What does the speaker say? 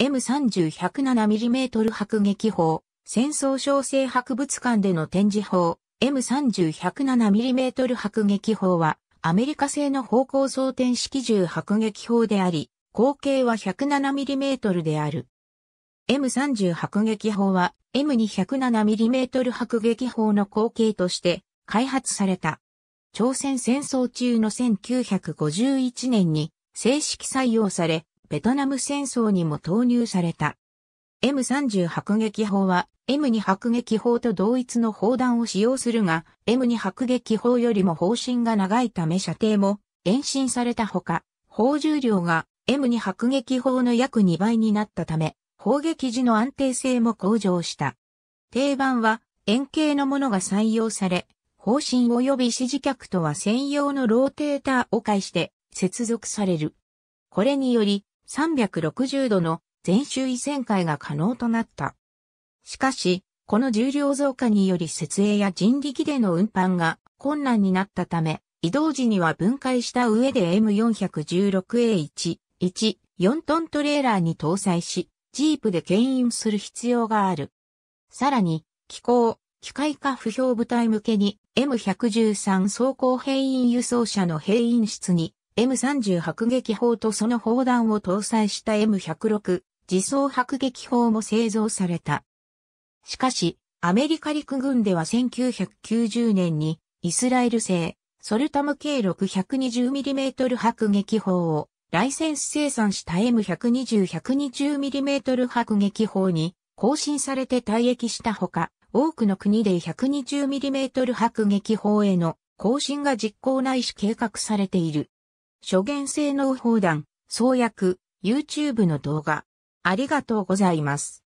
M30-107mm 迫撃砲、戦争小生博物館での展示砲、M30-107mm 迫撃砲は、アメリカ製の方向装填式銃迫撃砲であり、口径は 107mm である。M30 迫撃砲は M207mm 迫撃砲の口径として開発された。朝鮮戦争中の1951年に正式採用され、ベトナム戦争にも投入された。M30 迫撃砲は M2 迫撃砲と同一の砲弾を使用するが、M2 迫撃砲よりも砲身が長いため射程も延伸されたほか、砲重量が M2 迫撃砲の約2倍になったため、砲撃時の安定性も向上した。定番は円形のものが採用され、砲身及び指示脚とは専用のローテーターを介して接続される。これにより、360度の全周移旋回が可能となった。しかし、この重量増加により設営や人力での運搬が困難になったため、移動時には分解した上で M416A1、1、4トントレーラーに搭載し、ジープで牽引する必要がある。さらに、気候、機械化不評部隊向けに M113 装甲兵員輸送車の兵員室に M30 迫撃砲とその砲弾を搭載した M106 自走迫撃砲も製造された。しかし、アメリカ陸軍では1990年にイスラエル製ソルタム計 620mm 迫撃砲をライセンス生産した M120-120mm 迫撃砲に更新されて退役したほか、多くの国で 120mm 迫撃砲への更新が実行ないし計画されている。諸言性能砲弾、創薬、YouTube の動画。ありがとうございます。